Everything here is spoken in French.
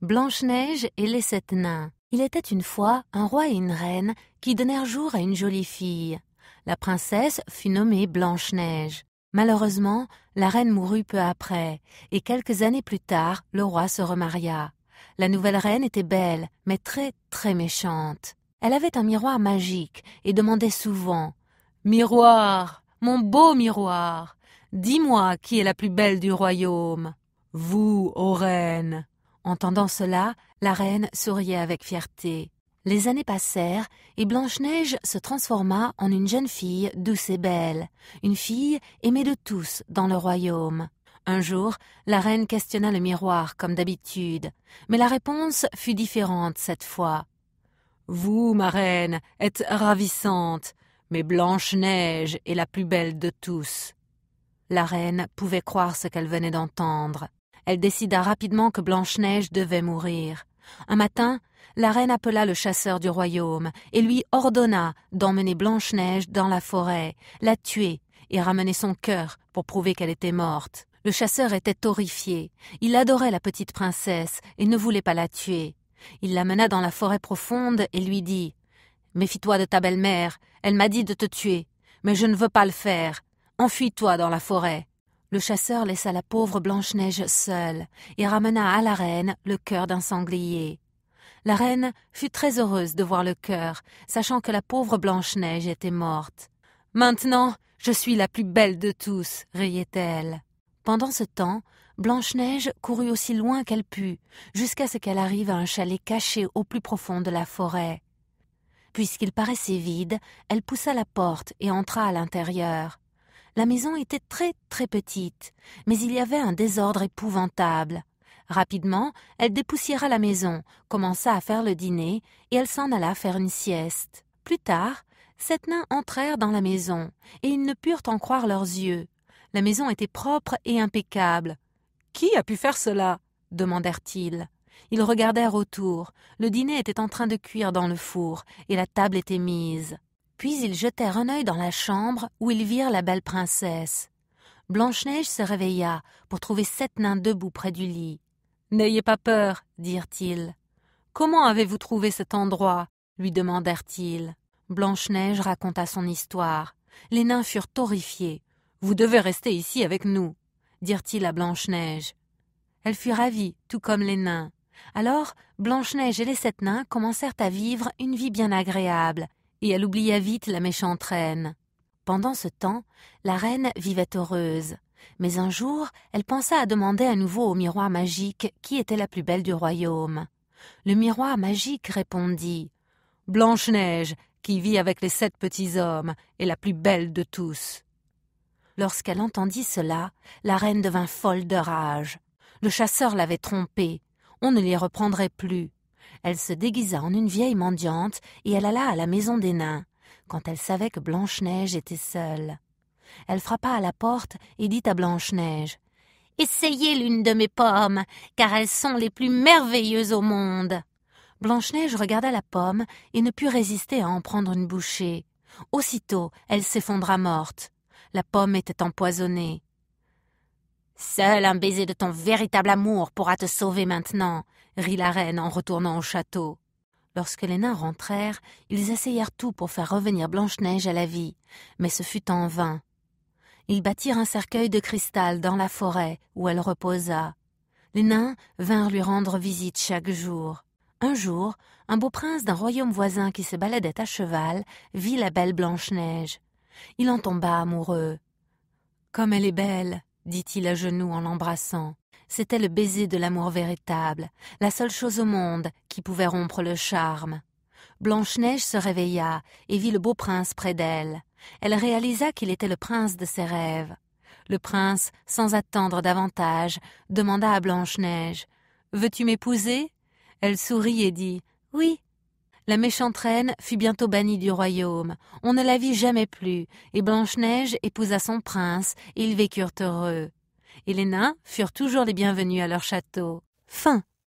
Blanche-Neige et les sept nains. Il était une fois un roi et une reine qui donnèrent jour à une jolie fille. La princesse fut nommée Blanche-Neige. Malheureusement, la reine mourut peu après, et quelques années plus tard, le roi se remaria. La nouvelle reine était belle, mais très, très méchante. Elle avait un miroir magique et demandait souvent Miroir, mon beau miroir, dis-moi qui est la plus belle du royaume. Vous, ô reine, Entendant cela, la reine souriait avec fierté. Les années passèrent, et Blanche-Neige se transforma en une jeune fille douce et belle, une fille aimée de tous dans le royaume. Un jour, la reine questionna le miroir comme d'habitude, mais la réponse fut différente cette fois. Vous, ma reine, êtes ravissante, mais Blanche-Neige est la plus belle de tous. La reine pouvait croire ce qu'elle venait d'entendre. Elle décida rapidement que Blanche-Neige devait mourir. Un matin, la reine appela le chasseur du royaume et lui ordonna d'emmener Blanche-Neige dans la forêt, la tuer et ramener son cœur pour prouver qu'elle était morte. Le chasseur était horrifié. Il adorait la petite princesse et ne voulait pas la tuer. Il l'amena dans la forêt profonde et lui dit Méfie-toi de ta belle-mère, elle m'a dit de te tuer, mais je ne veux pas le faire. Enfuis-toi dans la forêt le chasseur laissa la pauvre Blanche-Neige seule et ramena à la reine le cœur d'un sanglier. La reine fut très heureuse de voir le cœur, sachant que la pauvre Blanche-Neige était morte. Maintenant, je suis la plus belle de tous, riait-elle. Pendant ce temps, Blanche-Neige courut aussi loin qu'elle put, jusqu'à ce qu'elle arrive à un chalet caché au plus profond de la forêt. Puisqu'il paraissait vide, elle poussa la porte et entra à l'intérieur. La maison était très très petite, mais il y avait un désordre épouvantable. Rapidement, elle dépoussiéra la maison, commença à faire le dîner, et elle s'en alla faire une sieste. Plus tard, sept nains entrèrent dans la maison, et ils ne purent en croire leurs yeux. La maison était propre et impeccable. Qui a pu faire cela? demandèrent-ils. Ils regardèrent autour. Le dîner était en train de cuire dans le four, et la table était mise. Puis ils jetèrent un œil dans la chambre où ils virent la belle princesse. Blanche-Neige se réveilla pour trouver sept nains debout près du lit. N'ayez pas peur, dirent-ils. Comment avez-vous trouvé cet endroit lui demandèrent-ils. Blanche-Neige raconta son histoire. Les nains furent horrifiés. Vous devez rester ici avec nous, dirent-ils à Blanche-Neige. Elle fut ravie, tout comme les nains. Alors, Blanche-Neige et les sept nains commencèrent à vivre une vie bien agréable, et elle oublia vite la méchante reine. Pendant ce temps, la reine vivait heureuse. Mais un jour, elle pensa à demander à nouveau au miroir magique qui était la plus belle du royaume. Le miroir magique répondit Blanche-Neige, qui vit avec les sept petits hommes, est la plus belle de tous. Lorsqu'elle entendit cela, la reine devint folle de rage. Le chasseur l'avait trompée. On ne les reprendrait plus elle se déguisa en une vieille mendiante et elle alla à la maison des nains, quand elle savait que Blanche-Neige était seule. Elle frappa à la porte et dit à Blanche-Neige Essayez l'une de mes pommes, car elles sont les plus merveilleuses au monde. Blanche-Neige regarda la pomme et ne put résister à en prendre une bouchée. Aussitôt, elle s'effondra morte. La pomme était empoisonnée. Seul un baiser de ton véritable amour pourra te sauver maintenant rit la reine en retournant au château. Lorsque les nains rentrèrent, ils essayèrent tout pour faire revenir Blanche-Neige à la vie, mais ce fut en vain. Ils bâtirent un cercueil de cristal dans la forêt où elle reposa. Les nains vinrent lui rendre visite chaque jour. Un jour, un beau prince d'un royaume voisin qui se baladait à cheval vit la belle Blanche-Neige. Il en tomba amoureux. Comme elle est belle, dit-il à genoux en l'embrassant c'était le baiser de l'amour véritable, la seule chose au monde qui pouvait rompre le charme. Blanche-Neige se réveilla et vit le beau prince près d'elle. Elle réalisa qu'il était le prince de ses rêves. Le prince, sans attendre davantage, demanda à Blanche-Neige Veux-tu m'épouser Elle sourit et dit Oui. La méchante reine fut bientôt bannie du royaume. On ne la vit jamais plus, et Blanche-Neige épousa son prince, et ils vécurent heureux et les nains furent toujours les bienvenus à leur château. Fin.